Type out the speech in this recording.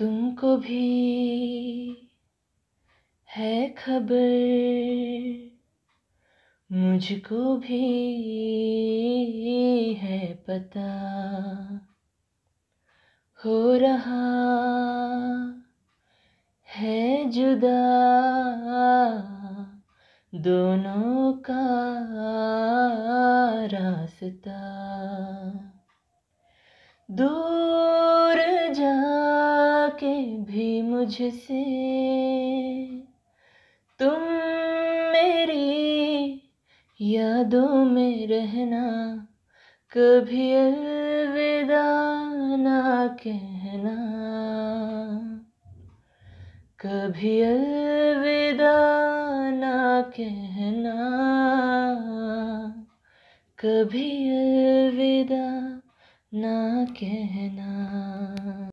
तुमको भी है खबर मुझको भी है पता हो रहा है जुदा दोनों का रास्ता दो भी मुझसे तुम मेरी यादों में रहना कभी अलविदा ना कहना कभी अलविदा ना कहना कभी अलविदा ना कहना